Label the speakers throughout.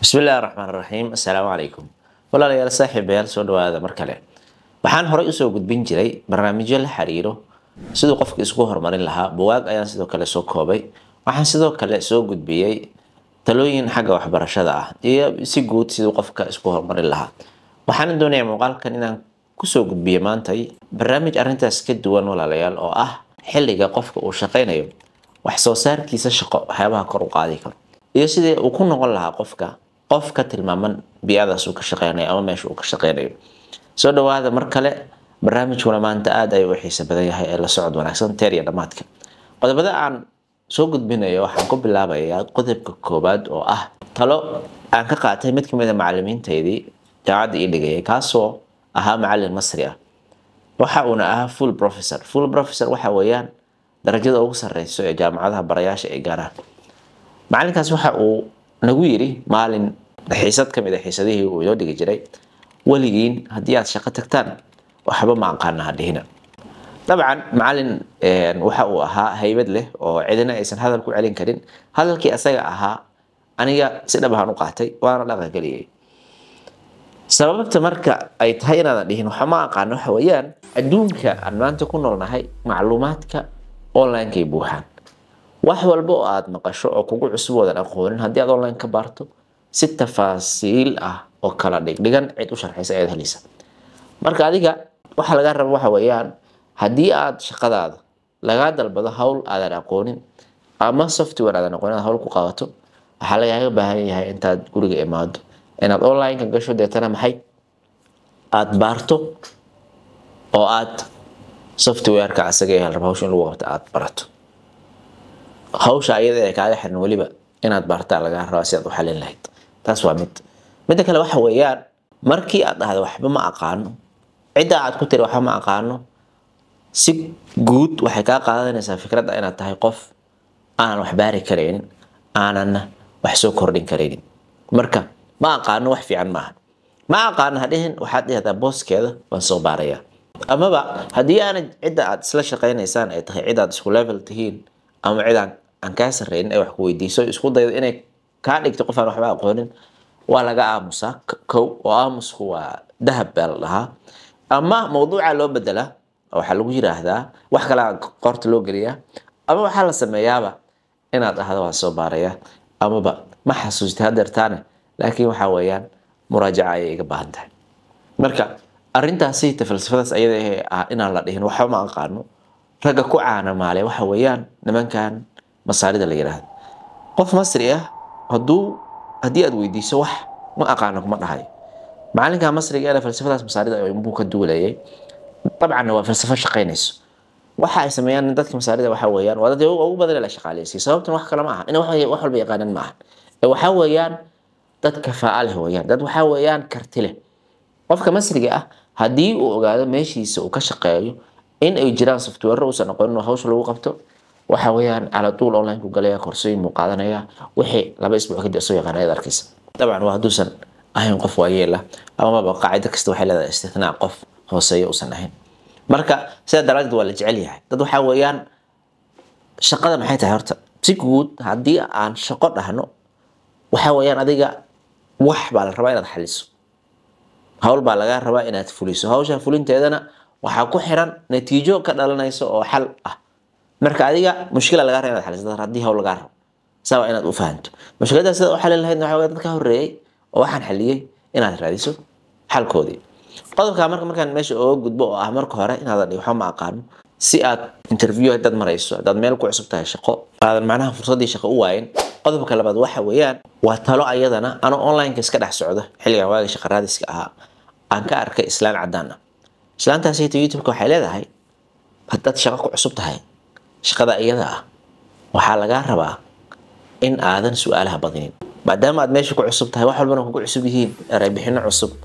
Speaker 1: bismillahi raxmaan raxiim assalaamu calaykum walaalayaal saaxiibayaal soo dhawaada mar kale waxaan horey usoo gudbin jiray barnaamijyo la xiriiro siduu qofka isku horumarin lahaa buwaag ayaan sidoo kale soo koobay waxaan sidoo kale soo gudbiyey talooyin xagga waxbarashada ah iyo si guud siduu qofka isku horumarin lahaa waxaana doonayaa muuqaalkan inaan kusoo gudbiyo maantay barnaamij arrintaas ka duwan walaalayaal oo ah xilliga qofka uu shaqaynayo wax soo saarkiisa shaqo waxyaabaha kor u qaadi karo iyo sidii uu ku noqon lahaa qofka qof ka tilmaaman biadaas ka shaqeynayo ama meesha uu ka shaqeynayo soo dhawaada mar kale barnaamijkuna maanta aada ayuu xiise badan yahay ee la socod wanaagsan teer iyo dhammaadka qodobada aan soo gudbinayo waxaan ku bilaabayaa qodobka koowaad oo ah talo aan ka qaatay mid kamid a ah macalimiintaydii jaamacadda ii dhigayay kaasoo ahaa macalin masri ah waxa uuna ahaa full professor full professor waxa weeyaan darajada ugu sarreyso ee jaamacadaha barayaasha ay gaaraan macalinkaas waxa uu nagu yiri maalin xiisad ka mid a xiisadihii uu inoo dhigi jiray weligiin haddii aad shaqo tagtaan waxba ma aqaana hadhihina dabcan macalin waxa uu ahaa haybad leh oo cidina aysan hadal ku celin karin hadalkii asaga ahaa aniga si dhab ah u qaatay waana dhaqangeliyay sababta marka ay tahay inaadan dhihin waxa ma waxa weeyaan adduunka aan maanta ku noolnahay macluumaadka onlinekay buuxaan wax walba oo aad maqasho oo kugu cusub aqoonin haddii aad online baarto si tafaasiil ah oo kala dhigdhigan cid u sharxaysa ayaad helaysa marka adiga waxa lagaa raba waxa weeyaan haddii aad shaqadaada lagaa dalbado hawl aadan aqoonin ama software aadan aqoonin aad howl ku qabato waxaa lagaaga baahan yahay intaad guriga imaado inaad online-ka gasho deetana maxay aada baarto oo aada softwareka asaga ee raba hawsha in lagu qabto aada barato hawsha ayada ee kaaga xiran weliba inaad baartaa lagaa rabaa si aad u xalin lahayd taas waa mid midda kale waxa weeyaan markii aad dhahdo waxba ma aqaano ciddaa aad ku tiri waxba ma aqaano si guud waxay kaa qaadanaysaa fikradda inaad tahay qof aanan wax baari karaynin aananna wax soo kordhin karaynin marka ma aqaano wax fiican maaha ma aqaano hadhihin waxaad dhihdaa booskeeda waan soo baarayaa amaba haddii aanad cidda aad isla shaqaynaysaan ay tahay cidaad isku level tihiin ama cidaan aan kaa sarraynin ay wax ku weydiiso isku daydo inay kaa dhigtay qof aan waxba aqoonin waa laga aamusaa kow oo aamusku waa dahab baa la dhahaa ama mawduuca loo bedelaa waxaa lagu yiraahdaa wax kale qorta loo geliyaa ama waxaa la sameeyaaba inaad ahdo waan soo baaraya amaba ma xasuustay hadeertaane laakiin waxaa weeyaan muraajaca ayay iga baahan tahay marka arrintaasi falsafadaas ayada ah inaan la dhihin waxba ma aqaano ragga ku caana maale waxa weeyaan nimankan masaarida la yidhaahdo qof masri ah hadduu haddii aad weydiiso wax ma aqaano ma dhahay macalinka masriga ele falsafadaas masaarida inbuu ka duulayay dabcanna waa falsafo shaqaynayso waxa ay sameeyaan dadka masaarida waxa weeyaan waa dad ugu badan la shaqaaleysiy sababtan wax kale ma aha inay wax walba yaqaanaan ma aha ee waxa weeyaan dad kafaa'a leh weeyaan dad waxa weeyaan karti leh qofka masriga ah haddii uu ogaado meeshiisa uu ka shaqeeyo in ay jiraan software uusan aqonin oo hawsha lagu qabto waxa weyaan caladuul online ku galaya koorsooyin muu qaadanaya wixii laba isbuuc kadib soo yaqaan ayaad arkaysa dabcan waa hadduusan ahayn qof waayeela amaba qaacido kasta waxay leedahay istinaa qof hooseeya uusan ahayn marka sidaa daraaddeed waa la jecel yahay dad waxaa weeyaan shaqada maxay tahay horta si guud haddii aan shaqo dhahno waxaa weeyaan adiga wax baa la rabaa inaad xaliso hawl baa lagaa rabaa inaad fuliso hawsha fulinteedana waxaa ku xiran natiijo ka dhalanaysa oo xal ah marka adiga mushkila lagaa raba inaad haddii hawl lagaa rabo saa inaad u fahanto mushkiladaas sidaad u xalin lahayd waxaa dad horreeyey oo waxaan xaliyey inaad raadiso xalkoodii qodobka marka markaan meesha ooga gudbo oo ah marka hore inaadan waxba ma aqaano si aad interview haddaad marayso haddaad meel ku cusub tahay shaqo aadan macnaha fursaddii shaqo u waayin qodobka labaad waxa weeyaan waa talo ayadana anoo onlineka iska dhex socda xilligan waaga shaqa raadiska ahaa aan ka arkay islaan caddaan ah youtubeka waxay leedahay haddaad shaqo ku cusub tahay shaqada iyada ah waxaa lagaa rabaa in aadan su-aalaha badinin maadaama aad meesha ku cusub tahay wax walbana kugu cusub yihiin ereybixino cusub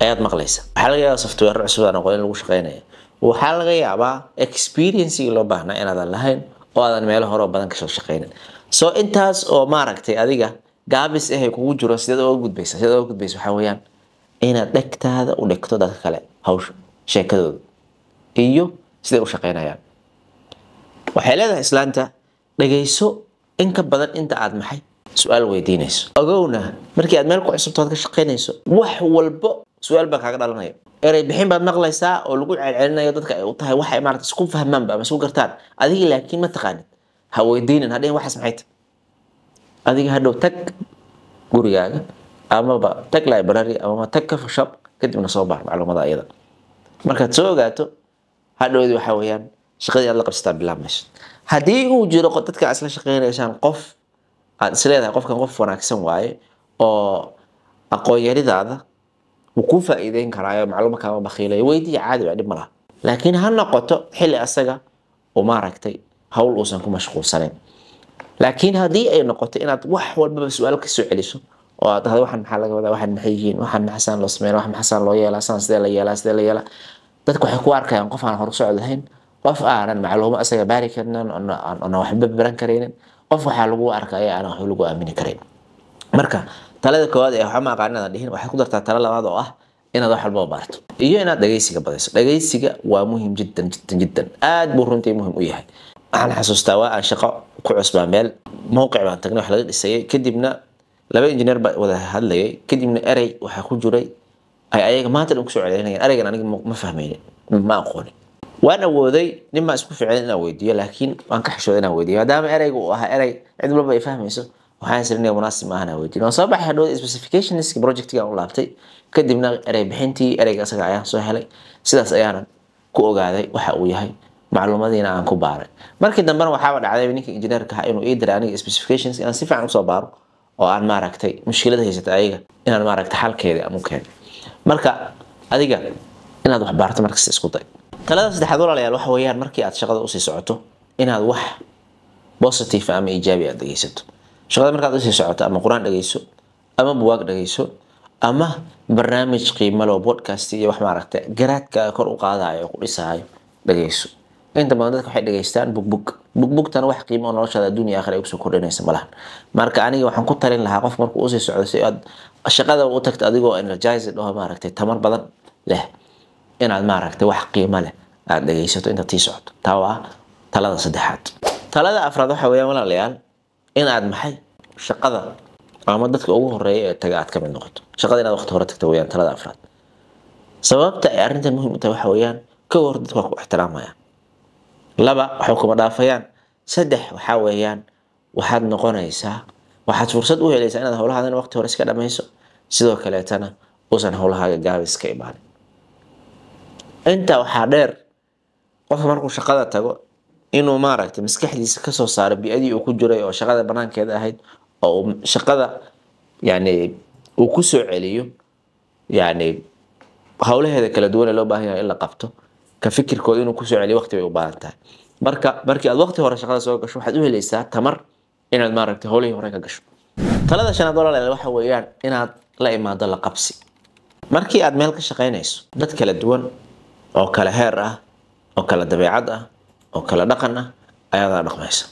Speaker 1: ayaad maqlaysa waxaa laga yaabaa software cusub aan aqoon lagu shaqaynaya waxaa laga yaabaa experiencegii loo baahnaa inaadan lahayn oo aadan meelo horeo badan kasoo shaqaynin soo intaas oo maaragtay adiga gaabis ahe kugu jiro sideed oga gudbaysa sideed oga gudbaysa waxaa weeyaan inaad dhegtaada u dhegto dadka kale hawsha sheekadooda iyo siday u shaqaynayaan waxay leedahay islaanta dhagayso in ka badan inta aad maxay su-aal weydiinayso ogowna markii aad meel ku cusubto ka shaqaynayso wax walbo su-aal baa kaaga dhalanaya erey bixin baad maqlaysaa oo lagu celcelinayo dadka ay u tahay wax maarata isku fahmaanba ama isku gartaan adiga laakiin ma taqaanid ha weydiinin hadhahin waxaas maxay adiga hadhow tag gurigaaga amaba tag library amaba tag coffee kadibna soo bax macluumada ayada markaad soo ogaato hadhowdii waxaa weeyaan shaqadii aad la qabsataan bilaabmayso haddii uu jiro dadka isla shaqeynaysaan qof aad ah, isleedahay qofkan qof wanaagsan waaye oo aqoonyaridaada wuu kuu faa'iideyn karaayo macluuma kaama weydii caadi baa dhib ma laakiin ha noqoto xilli asaga uu maaragtay hawl uusan ku mashquulsanayn laakiin haddii ay noqoto inaad wax walbaba su-aal ka soo celiso oo aad dhahdo waxaan maxaa laga wadaa waxaan maxay yihiin waxaan maxasaan loo sameyn waxaan maxasaan loo yeelaa saan sidee la yeelaa sidee la yeelaa dadku waxay ku arkayaan qof aan horu socod qof aanan macluumo isaga baari karnan aan waxba baran karaynin qof waxaa lagu arkaya aan waxba lagu aamini karayn marka talada koowaad ee waxba maaqaanada dhihin waxay ku dartaa tala labaad oo ah inaad wax walba baarto iyo inaad dhagaysiga badayso dhagaysiga waa muhim jiddan jiddan jiddan aad buu runtii muhim u yahay waxaan xasuustaa waa aan shaqo ku cusbaa meel mowqic baan tagnay wax laga dhisayay kadibna laba injineer baa wada hadlayay kadibna erey waxaa ku jiray ay ayaga maanta dhan kusoo celinayaan ereygan aniga ma fahmaynin ma aqoonin waan awooday nin baan isku ficlay inaan weydiiyo laakiin waan ka xishooday inaan weydiiyo maadaama ereyga uu ahaa erey cid walba ay fahmayso waxaan is leeyahay munaasib maahan aan weydiin waan soo baxay hadhow specificationiska projectiga u laabtay kadibna erey bixintii ereyga asaga ayaan soo helay sidaas ayaanan ku ogaaday waxa uu yahay macluumadiina aan ku baaray markii dambena waxaaba dhacday ninka injineerka ahaa inuu ii diray aniga specifications inaan si fiican usoo baaro oo aan maaragtay mushkilada haysata ayaga inaan maaragtay xalkeeda aan u marka adiga inaad wax baarto isku day talada saddexaad walaalayaal waxa weeyaan markii aad shaqada usii socoto inaad wax positive ah ama ijaabi aad dhegeysato shaqada markaad usii socoto ama qur-aan dhegeyso ama buwaag dhegeyso ama barnaamij qiimo loo iyo wax maaragta garaadka kor u qaadayo ku dhisahayo dhegeyso inta badan dadka waxay dhegeystaan bugbug bugbugtana wax qiimo noloshada adduunya aakhira ay kusoo kordhinaysa malahan marka aniga waxaan ku talin lahaa qofka markuu usii socdo si aad shaqada u tagto adigoo energizer ah oo maaragtay tamar badan leh inaad maaragtay wax qiimo leh aad dhegaysato intaad sii socoto taa talada saddexaad talada afraad waxa weeyaan walaalayaal inaad maxay shaqada ama dadka ugu horeeya ee taga aad ka noqoto shaqada inaad waqti hore tagto weeyaan talada afraad sababta ay arrintan muhiim u tahay waxa weeyaan kow hor dadku waa ku ixtiraamayaan laba waxay kuma dhaafayaan saddex waxaa weeyaan waxaad noqonaysaa waxaad fursad u helaysaa inaad howlahaadan waqti hore iska dhammayso sidoo kaleetana uusan howlahaaga gaabis imaanin intaa waxaa dheer qofka markuu shaqada tago inuu maaragtay maskaxdiisa kasoo saaro bi uu ku jiray oo shaqada banaankeeda ahayd oo shaqada yani uu kusoo celiyo yani howlaheeda kala duwane loo baahan yahay in la qabto ka fikirkooda inuu kusoo celiyo waqti bay u baahan tahay marka markii aad waqti hore shaqada soo gasho waxaad u helaysaa tamar inaad maaragtay howlihii hore ka gasho talada shanaad olaleed waxa weeyaan inaad la imaado la qabsi markii aad meel ka shaqaynayso dad kala duwan oo kale heer ah oo kale dabeecad ah oo kale dhaqan ah ayadaa dhaqmaysa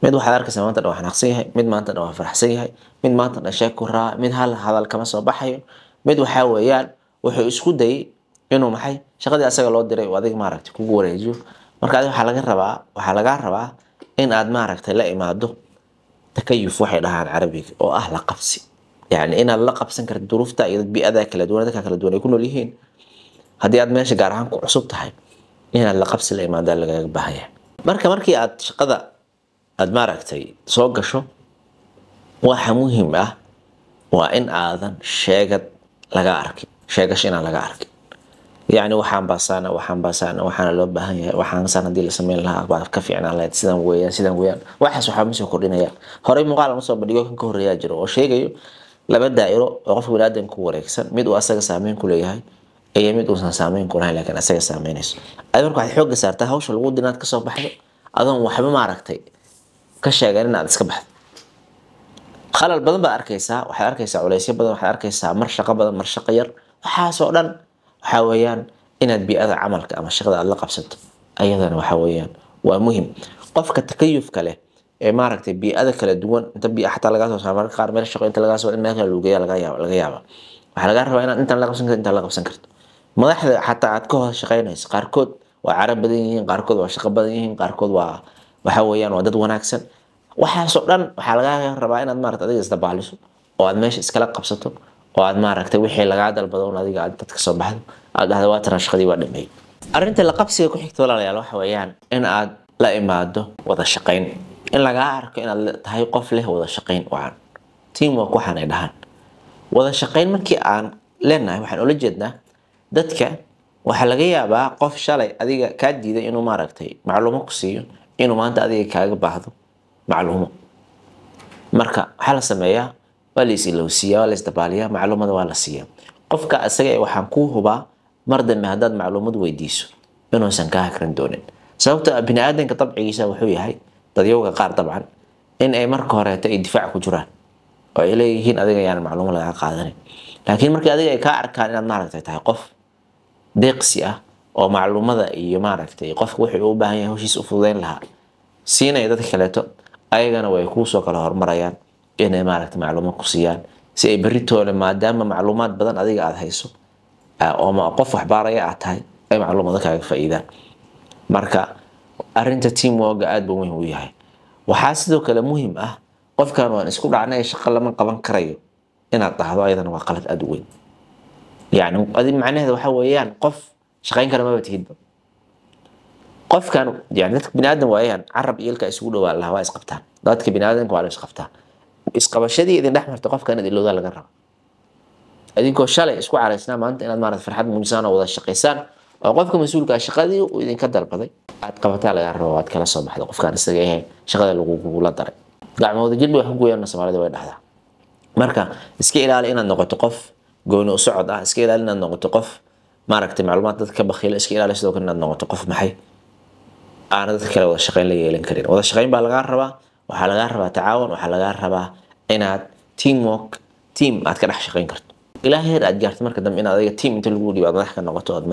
Speaker 1: mid waxaad arkaysa maanta dha waa yahay mid maanta dha waa faraxsan yahay mid maanta dha sheeg ku raaca mid hal hadal kama soo baxayo mid waxaa weeyaan wuxuu isku dayay inuu maxay shaqadii asaga loo diray uu adiga maaragtay kugu wareejiyo marka adiga waxaa laga rabaa waxaa lagaa rabaa in aad maaragtay la imaado takayuf waxay dhahaan carabiga oo ah la qabsi yacni inaad la qabsan kartid duruufta iyo bii'adaa kala duwan dadka kala duwan ay ku nool yihiin haddii aad meesha gaar ahaan ku cusub tahay inaad la qabsi la imaadaan lagaga baahaya marka markii aad shaqada aad maaragtay soo gasho waxa muhiim ah waa in aadan sheegad laga arkin sheegash inaan laga arkin yacni waxaan baasaana waxaan baasaana waxaana loo baahan yahay waxaan saan haddii la samayn lahaa baa ka fiicnaan lahayd sidan weeyaan sidan weeyaan waxaas waxaa ma soo horey muuqaal ama soo bandhigo kan ka horreeyaa jiro oo sheegayo laba daa'iro oo qofka biniaadanku wareegsan mid uu asaga saameyn ku leeyahay iyo mid uusan saameyn ku lahayn laakiin asaga saameynayso ad marka waxaad xooga saartaa hawsha lagu wada inaad kasoo baxdo adoon waxba maaragtay ka sheegan inaad iska baxdo khalal badan baad arkaysaa waxaad arkaysaa culeysyo badan waxaad arkaysaa mar shaqo badan mar shaqo yar waxaasoo dhan waxaa weeyaan inaad bii'ada camalka ama shaqada aad la qabsato ayadana waxaa weeyaan waa muhim qofka takayufka leh ee maaragtay bii'ada kala duwan inta bi xataa lagaa soo saaro marka qaar meel shaqo inta lagaa soo in meel kale lugeeya laga yaaba laga yaaba waxaa lagaa rabaa inaad intaan la qabsan karto intaan la qabsan karto madaxda xataa aad ka shaqaynayso qaarkood waa cara badan yihiin qaarkood waa shaqo badan yihiin qaarkood waa waxa weeyaan waa dad wanaagsan waxaasoo dhan waxaa lagaa rabaa inaad maarata adiga isdabaaliso oo aad meesha iskala qabsato oo aad maaragtay wixii lagaa dalbado un adiga aad dadka soo baxdo aad dhahdo waatana shaqadii waa dhameeyey arrinta la qabsiga ku xigta walaalayaal waxa weeyaan in aad la imaado wada shaqayn in lagaa arko inaad tahay qof leh wada shaqayn wacan teamwork waxaan dhahaan wada shaqayn markii aan leenahay waxaan ula jeednaa dadka waxaa laga yaabaa qof shalay adiga kaa diida inuu maaragtay macluumo ku siiyo inuu maanta adiga kaaga baahdo macluumo marka waxaa la sameeyaa waa la isilowsiiya waa la isdabaaliyaa macluumada waa la siiyaa qofka asaga waxaan kuu hubaa mar dambe haddaad macluumad weydiiso inuusan kaa hakran doonin sababta bini aadanka dabcigiisa wuxuu yahay dadyowga qaar dabcan in ay marka horeeto ay difaac ku jiraan oo ay leeyihiin adiga yaan macluumo lagaa qaadanin laakiin markii adiga ay kaa arkaan inaad maaragtay tahay qof deeqsi ah oo macluumada iyo maaragtay qof wuxuu u baahan yahay hawshiis u fududeyn lahaa siinaya dadka kaleeto ayagana way kuusoo kale horumarayaan inay maaragtay macluumaad ku siiyaan si ay beritoole maadaama macluumaad badan adiga aada hayso ah, oo qof waxbaaraya aad tahay ay macluumada kaaga faa'iidaan marka arrinta teamworka aada buu muhim u yahay waxaa sidoo kale muhim ah qofkan waan isku dhacnay shaqa lama qaban karayo inaad dhahdo ayadana waa qalad aada u weyn yani adi macnaheeda waxa weeyaan qof shaqayn kara maba tihidba qofkan yani dadka bini waayaan carab iyo isugu dhowaa lahaa waa isqabtaan dadka bini waa la isqabtaa isqabashadii idin dhex marta qofkan id ilowdaa laga raba idinkoo shalay isku caraysnaa maanta inaad maarata farxad muujisaan oo wada shaqaysaan oo qofka mas-uulka shaqadii uu idinka dalbaday aad qabataa lagaa rabo aad kala soo baxda qofkaan isaga ahe shaqada lagugula daray gacmooda jidh way ku gooyaanna soomaalida way dhahdaa marka iska ilaali inaad noqoto qof gooni u socod ah iska ilaali inaad noqoto qof maaragtay macluumaad dadka ka iska ilaali sidoo kale inaad noqoto qof maxay aana dadka kale wada la yeelan karin wada baa lagaa rabaa waxaa lagaa rabaa tacaawun waxaa lagaa rabaa inaad teamwork team aad ka dhex shaqayn karto ilaa aad gaarto marka dambe in adiga team inta lagu dhibo aad madax ka noqoto aad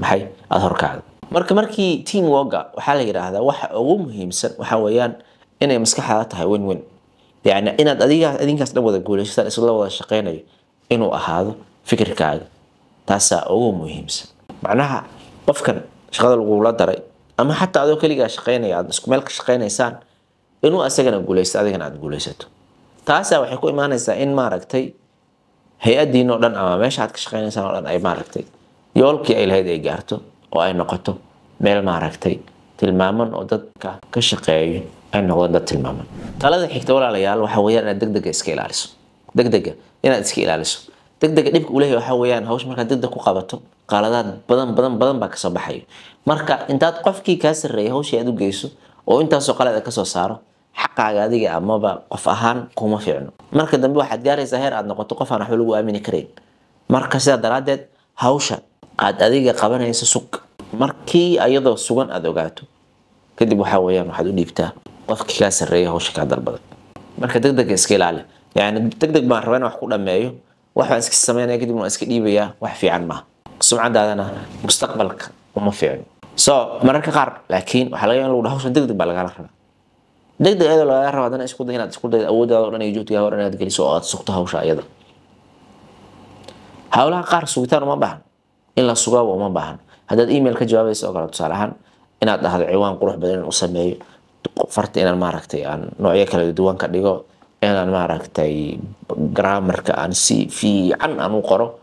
Speaker 1: maxay aada horkacdo marka markii team worka waxaa la yidhaahdaa waxa ugu muhiimsan waxaa weeyaan inay maskaxda tahay win yacni inaad adiga adinkaas dhan wada guulaysataan isla wada shaqaynayo inuu ahaado fikirkaaga taasaa ugu muhiimsan macnaha qofkan shaqada lagula daray ama xataa adoo keligaa shaqaynaya aad isku meel ka shaqaynaysaan inuu asagana guulaysto adigana aad guulaysato taasaa waxay ku imaanaysaa in maaragtay hay-addiin dhan ama meesha aad ka shaqaynaysaan oo dhan ay maaragtay yoolkii ay lahayd ay gaarto oo ay noqoto meel maaragtay tilmaaman oo dadka ka shaqeeyo ay noqdaan dad tilmaaman talada xigta walaalayaal waxa weeyaan inaad degdega iska ilaaliso degdega inaad iska ilaaliso degdega dhibka u leeyahy waxaa weeyaan hawsha markaad degdeg ku qabato qaladaad badan badan badan baa kasoo baxayo marka intaad qofkii kaa sarreeyay hawshii aad u geyso oo intaasoo qalada kasoo saaro xaqaaga adiga amaba qof ahaan kuma fiicno marka dambe waxaad gaaraysaa heer aad noqoto qof aan waxba lagu aamini karayn marka sidaa daraaddeed hawsha aad adiga qabanayso sug markii ayadoo sugan aada ogaato kadib waxaa weeyaan waxaad u dhiibtaa qofkii kaa sarreeyay hawsha kaa dalbadan marka degdega iska ilaali yani degdeg baan rabaa in wax ku dhammeeyo wax iska sameynaya kadib waan iska dhiibayaa wax fiican maaha sumcadaadana mustaqbalka uma fiicno so mararka qaar laakiin waxaa laga yaaba lagu dhaho hawshan degdeg baa lagala rabaa degdeg ayadoo lagaga rabo haddana isku day inaad isku dayda awooddaada o dhan iyo juhdigaada o dhan inaad geliso oo aad sugto hawsha iyada hawlaha qaar sugitaan uma baahan in la sugaaba uma baahan haddaad email ka jawaabaysa oo kale tusaale ahaan inaad dhahdo ciwaan qurux badan inaan u sameeyo farta inaan maaragtay aan noocyo kala duwan ka dhigo inaan maaragtay graamarka aan si fiican aan u qoro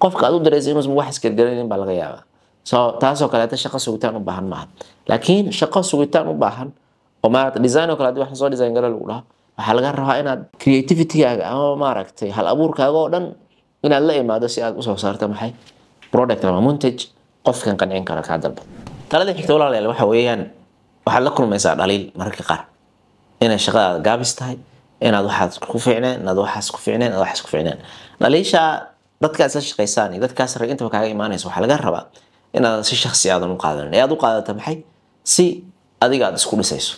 Speaker 1: qofka aad u diraysa inuusan wax isgargaranayn baa laga yaabaa so taasoo kaleeta shaqo sugitaan u baahan maaha laakiin shaqo sugitaan u baahan oo maarata design oo kale haddii wax soo design gala lagu dhaho waxaa laga rabaa inaad creativitygaaga ama maaragtay hal abuurkaaga oo dhan inaad la imaado si aad usoo saarta maxay product ama montage qofkan qancin kara kaa dalba taladii xigta walaalayaal waxa weeyaan waxaad la kulmaysaa dhaliil mararka qaar inay shaqadaada gaabis tahay inaad waxaas ku fiicneen inaad waxaas ku fiicneen inaad waxaas ku fiicneen dhaliisha dadkaas shaqaysaan dadkaas rag intaba kaaga imaanaysa waxaa laga rabaa inaad si shakhsi aadan u qaadanin ee u qaadata maxay si adiga aad isku dhisayso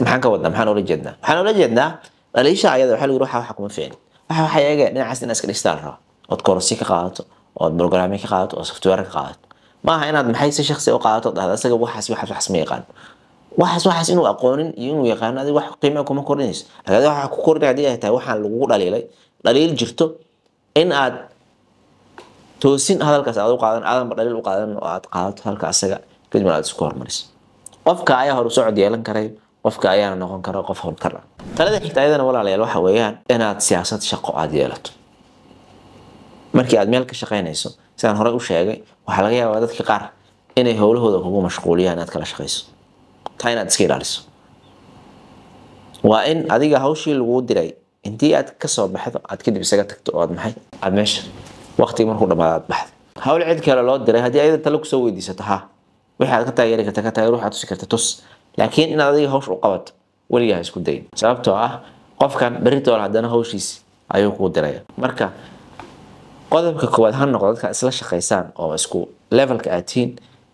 Speaker 1: maxaan ka wadnaa maxaan ula jeednaa waxaan ula jeednaa dhaliisha ayada waxaa lagu waxa kuma fiicin waxa waxaa eega dhinacaas inaad iska dhistaa la rabaa ood koorsi ka qaadato ood brogrammi ka qaadato oo software ka qaadato maaha inaad maxay si shakhsi u qaadato dhahda asaga waxaas waxaas waxaas ma yaqaano waxaas waxaas inuu aqoonin iyo inuu yaqaano adiga wax qiima kuma kordhinayso laakiin adiga waxaa ku kordhin haddii ay tahay waxaan lagugu dhaliilay dhaliil jirto in aad toosin hadalkaas aad u qaadan aadanba dhaliil u qaadan oo aad qaadato halka asaga kadibna aad isku hormariso qofka ayaa horu socod yeelan karay qofka ayaana noqon kara qof howlkar ah talada xigta ayadana walaalayaal waxa weeyaan inaad siyaasad shaqo aad yeelato markii aad meel ka shaqaynayso sidaan horey u sheegay waxaa laga yaabaa dadka qaar inay howlahooda kugu mashquuliyaan aad kala shaqayso taa iska ilaaliso waa in adiga hawshii laguu diray intii aad kasoo baxdo aad kadib isaga tagto oo aad maxay aad meesha waqtigii markuu dhamaada aad baxdo hawl cid kale loo diray haddii ayada talo kusoo weydiisato ha wixii aad ka taageeri karta ka taageer waxaad tusi karta tus laakiin inaad adiga hawsh u qabato weligaa isku dayin sababtoo ah qofkan beritool haddana hawshiisi ayuu kuu diraya marka qodobka koowaad ha noqdo dadka isla shaqaysaan oo isku levelka aad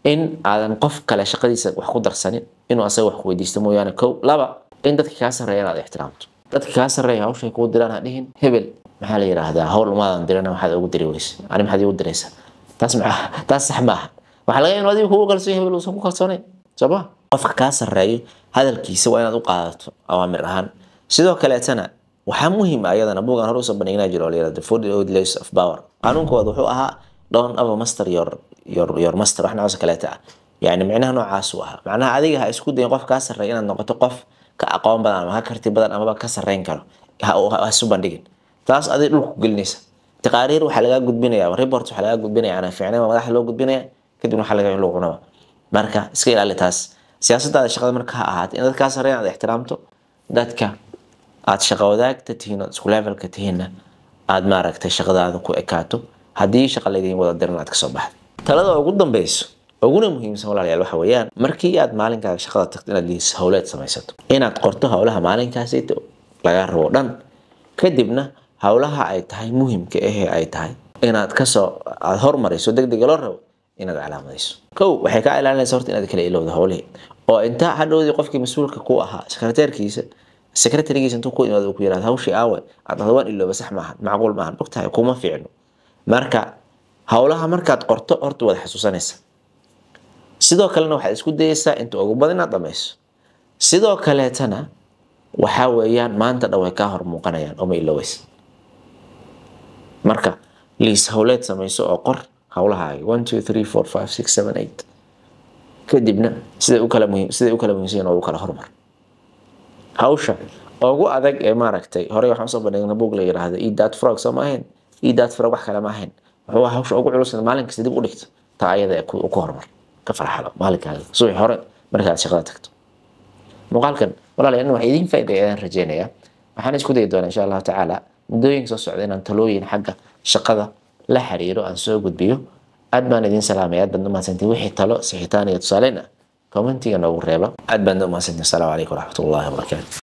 Speaker 1: in aadan qof kale shaqadiisa wax ku darsanin inuu asaga wax weydiisto mooyaane kow laba in dadka kaa sarreeya inaad ixtiraamto dadka kaa sarreeya hawshay kuu diraan ha dhihin hebel maxaa la yidhaahdaa howl umaadan dirana waxaad ugu diri weysa ani maxaad igu diraysaa taas maxaa taas sax maaha waxaa laga yaabaa adigu kugu kalsoon hebel uusan ku kalsoonayn soo ma qofka kaa sarreeyo hadalkiisa waa inaad u qaadato awaamir ahaan sidoo kaleetana waxaa muhiim ah iyadana buugan hore usoo bandhignaa jira la yidhahdo food of of power qaanuunkooda wuxuu ahaa don aba master your yoormaster wax noocaas kaleeta ah yani micnaha noocaas u ahaa macnaha adiga ha isku dayin qof kaa sarreeya inaad noqoto qof ka aqoon badan ama ka karti badan amaba ka sarreyn karo ha bandhigin taas aday dhulku gelinaysa taqaariir waxaa lagaa gudbinaya report waxaa lagaa gudbinaya ana fiicnaba madaxa loo gudbinaya kadib waxaa laga lagu cunaba marka iska ilaali taas siyaasaddaada shaqada marka ha ahaata in dadkaa sarreyn aad ixtiraamto dadka aad shaqa wadaagta tihiin ood isku levelka tihiinna aad maaragtay shaqadaada ku ekaato haddii shaqa laydin wada diran aad ka baxday talada ugu dambayso uguna muhiimsan walaalayaal waxa weeyaan markii aad maalinkaaga shaqada tagto inaad liis howleed samaysato inaad qorto howlaha maalinkaasi laga rabo dhan kadibna howlaha ay tahay muhimka ahee ay tahay inaad kasoo aada hormariso degdega loo rabo inaad calaamadayso kow waxay kaa ilaalinaysa horta inaad kala ilowdo howlihii oo intaa hadhowdii qofkii mas-uulka ku ahaa sekreteerkiisa sekretarigiisa intuu ku imaado ku yiraahdo hawshii aawe aad waan ilooba sax maahan macquul maahan ogtahay kuma fiicno marka howlaha markaad qorto horta waad xasuusanaysaa sidoo kalena waxaad isku dayeysaa inta ugu badan dhamayso sidoo kaleetana waxaa weeyaan maanta dhan kaa hor muuqanayaan oma iloweysa marka liis howleed samayso oo qor howlahaaga one two three four five six seven eight kadibna siday u kala muhiim siday u kala muhiimsan ugu kala hormar hawsha ugu adag ee maaragtay horey waxaan soo bandhignay buug la yiraahdo eat that frog soo ma ahayn eat that frog wax kale ma ahayn wuxuu ah hawsha ugu culusna maalin kasta dib u dhigta taa ayada ku hormar ka farxalo maalinkaada subaxii hore markaad shaqada tagto muuqaalkan walaalayaal wax idiin faa'iideeyaan rajeynayaa waxaan isku dayi doonaa insha allahu tacaala muddooyinka soo socda inaan talooyin xagga shaqada la xiriiro aan soo gudbiyo aad baan idiin salaamaya aad baadna umahadsantiin wixii talo sixitaan iyo tusaaleyn ah kommentiga noogu reeba aad baadna umahadsantiin asalaamu calaykum waraxmatullahi wabarakaatu